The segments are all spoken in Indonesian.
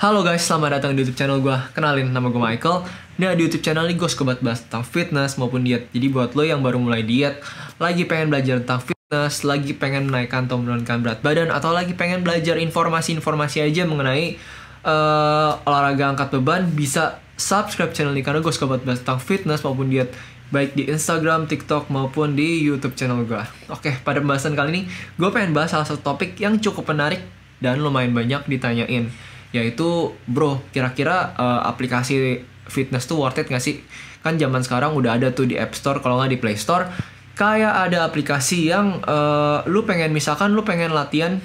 Halo guys, selamat datang di YouTube channel gue. Kenalin, nama gue Michael. Nah, di YouTube channel ini gue suka banget bahas tentang fitness maupun diet. Jadi buat lo yang baru mulai diet, lagi pengen belajar tentang fitness, lagi pengen menaikkan atau menurunkan berat badan, atau lagi pengen belajar informasi-informasi aja mengenai uh, olahraga angkat beban, bisa subscribe channel ini karena gue suka banget bahas tentang fitness maupun diet baik di Instagram, TikTok maupun di YouTube channel gue. Oke, pada pembahasan kali ini gue pengen bahas salah satu topik yang cukup menarik dan lumayan banyak ditanyain yaitu bro kira-kira uh, aplikasi fitness tuh worth it gak sih kan zaman sekarang udah ada tuh di App Store kalau nggak di Play Store kayak ada aplikasi yang uh, lu pengen misalkan lu pengen latihan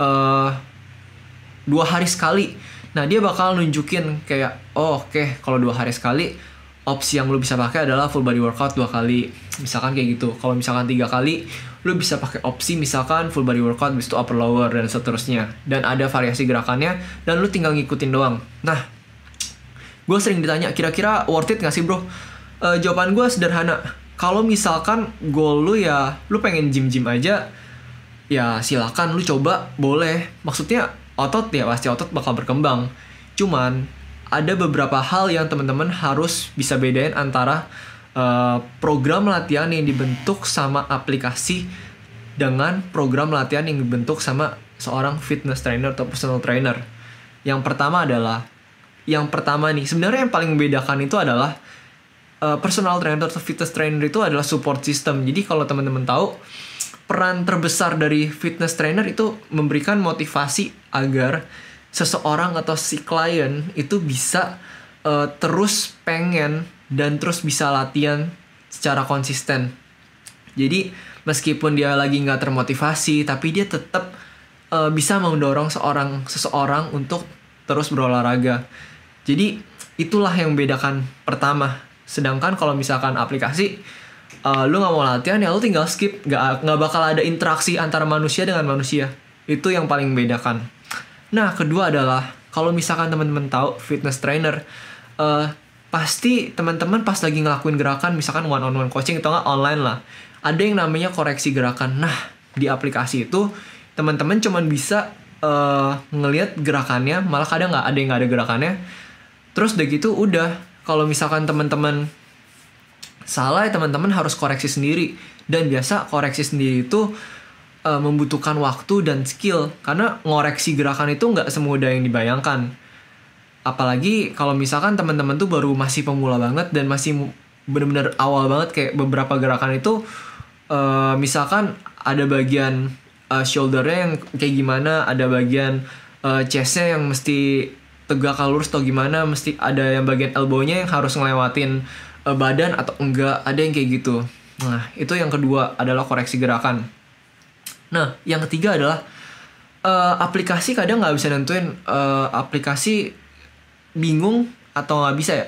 uh, dua hari sekali nah dia bakal nunjukin kayak oh, oke okay, kalau dua hari sekali opsi yang lu bisa pakai adalah full body workout dua kali misalkan kayak gitu kalau misalkan tiga kali lu bisa pakai opsi misalkan full body workout bis itu upper lower dan seterusnya dan ada variasi gerakannya dan lu tinggal ngikutin doang nah gue sering ditanya kira-kira worth it gak sih bro uh, jawaban gue sederhana kalau misalkan goal lu ya lu pengen gym gym aja ya silakan lu coba boleh maksudnya otot ya pasti otot bakal berkembang cuman ada beberapa hal yang teman-teman harus bisa bedain antara Eh, program latihan yang dibentuk sama aplikasi dengan program latihan yang dibentuk sama seorang fitness trainer atau personal trainer. Yang pertama adalah yang pertama nih sebenarnya yang paling membedakan itu adalah uh, personal trainer atau fitness trainer itu adalah support system. Jadi kalau teman-teman tahu peran terbesar dari fitness trainer itu memberikan motivasi agar seseorang atau si klien itu bisa uh, terus pengen dan terus bisa latihan secara konsisten. Jadi meskipun dia lagi nggak termotivasi, tapi dia tetap uh, eh, bisa mendorong seorang seseorang untuk terus berolahraga. Jadi itulah yang membedakan pertama. Sedangkan kalau misalkan aplikasi uh, lu nggak mau latihan ya lu tinggal skip, nggak nggak bakal ada interaksi antara manusia dengan manusia. Itu yang paling membedakan. Nah kedua adalah kalau misalkan teman-teman tahu fitness trainer uh, pasti teman-teman pas lagi ngelakuin gerakan misalkan one on one coaching atau nggak online lah ada yang namanya koreksi gerakan nah di aplikasi itu teman-teman cuman bisa uh, ngelihat gerakannya malah kadang nggak ada yang nggak ada gerakannya terus udah gitu udah kalau misalkan teman-teman salah ya teman-teman harus koreksi sendiri dan biasa koreksi sendiri itu uh, membutuhkan waktu dan skill karena ngoreksi gerakan itu nggak semudah yang dibayangkan apalagi kalau misalkan teman-teman tuh baru masih pemula banget dan masih bener-bener awal banget kayak beberapa gerakan itu uh, misalkan ada bagian uh, shouldernya yang kayak gimana ada bagian uh, chestnya yang mesti tegak lurus atau gimana mesti ada yang bagian elbow-nya yang harus ngelewatin uh, badan atau enggak ada yang kayak gitu nah itu yang kedua adalah koreksi gerakan nah yang ketiga adalah uh, aplikasi kadang nggak bisa nentuin uh, aplikasi bingung atau nggak bisa ya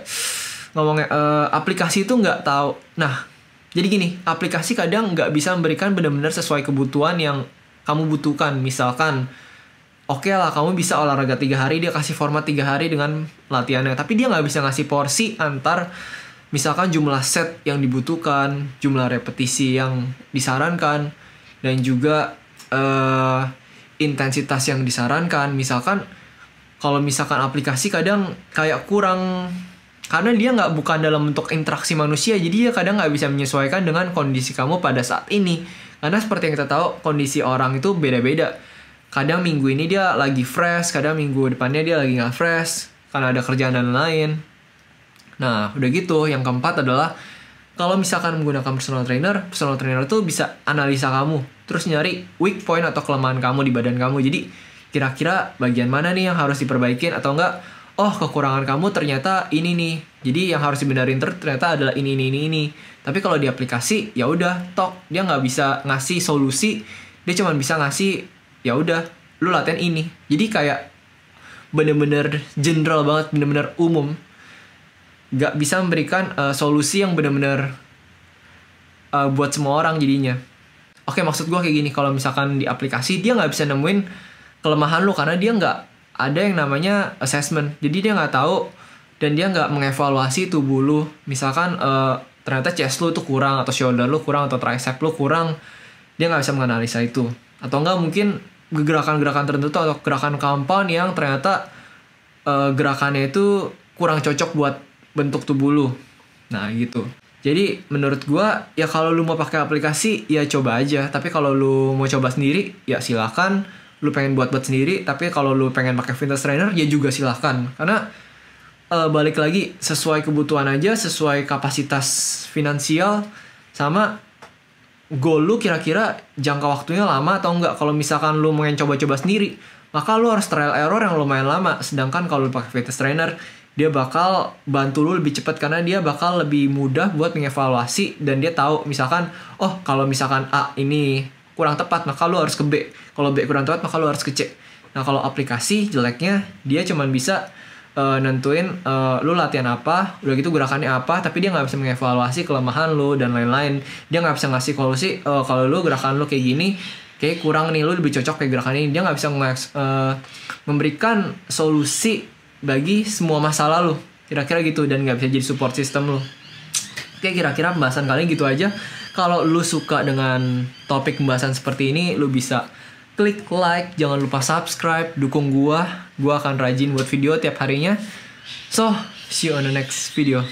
ngomongnya uh, aplikasi itu nggak tahu nah jadi gini aplikasi kadang nggak bisa memberikan benar-benar sesuai kebutuhan yang kamu butuhkan misalkan oke okay lah kamu bisa olahraga tiga hari dia kasih format tiga hari dengan latihannya tapi dia nggak bisa ngasih porsi antar misalkan jumlah set yang dibutuhkan jumlah repetisi yang disarankan dan juga uh, intensitas yang disarankan misalkan kalau misalkan aplikasi kadang kayak kurang karena dia nggak bukan dalam bentuk interaksi manusia jadi dia kadang nggak bisa menyesuaikan dengan kondisi kamu pada saat ini karena seperti yang kita tahu kondisi orang itu beda-beda kadang minggu ini dia lagi fresh kadang minggu depannya dia lagi nggak fresh karena ada kerjaan dan lain nah udah gitu yang keempat adalah kalau misalkan menggunakan personal trainer, personal trainer itu bisa analisa kamu, terus nyari weak point atau kelemahan kamu di badan kamu. Jadi kira-kira bagian mana nih yang harus diperbaikin atau enggak oh kekurangan kamu ternyata ini nih jadi yang harus dibenerin ter ternyata adalah ini ini ini ini tapi kalau di aplikasi ya udah tok dia nggak bisa ngasih solusi dia cuma bisa ngasih ya udah lu latihan ini jadi kayak bener-bener general banget bener-bener umum nggak bisa memberikan uh, solusi yang bener-bener uh, buat semua orang jadinya oke maksud gue kayak gini kalau misalkan di aplikasi dia nggak bisa nemuin kelemahan lu karena dia nggak ada yang namanya assessment jadi dia nggak tahu dan dia nggak mengevaluasi tubuh lu misalkan uh, ternyata chest lu tuh kurang atau shoulder lu kurang atau tricep lu kurang dia nggak bisa menganalisa itu atau enggak mungkin gerakan-gerakan tertentu atau gerakan compound yang ternyata uh, gerakannya itu kurang cocok buat bentuk tubuh lu nah gitu jadi menurut gua ya kalau lu mau pakai aplikasi ya coba aja tapi kalau lu mau coba sendiri ya silakan lu pengen buat-buat sendiri tapi kalau lu pengen pakai fitness trainer ya juga silahkan karena uh, balik lagi sesuai kebutuhan aja sesuai kapasitas finansial sama goal lu kira-kira jangka waktunya lama atau enggak kalau misalkan lu mau coba-coba sendiri maka lu harus trial error yang lumayan lama sedangkan kalau lu pakai fitness trainer dia bakal bantu lu lebih cepat karena dia bakal lebih mudah buat mengevaluasi dan dia tahu misalkan oh kalau misalkan A ini kurang tepat maka lu harus ke B kalau B kurang tepat maka lu harus ke C nah kalau aplikasi jeleknya dia cuman bisa uh, nentuin uh, lu latihan apa udah gitu gerakannya apa tapi dia nggak bisa mengevaluasi kelemahan lu dan lain-lain dia nggak bisa ngasih solusi uh, kalau lu gerakan lu kayak gini kayak kurang nih lu lebih cocok kayak gerakan ini dia nggak bisa uh, memberikan solusi bagi semua masalah lu kira-kira gitu dan nggak bisa jadi support system lu oke kira-kira pembahasan kalian gitu aja kalau lu suka dengan topik pembahasan seperti ini lu bisa klik like jangan lupa subscribe dukung gua gua akan rajin buat video tiap harinya so see you on the next video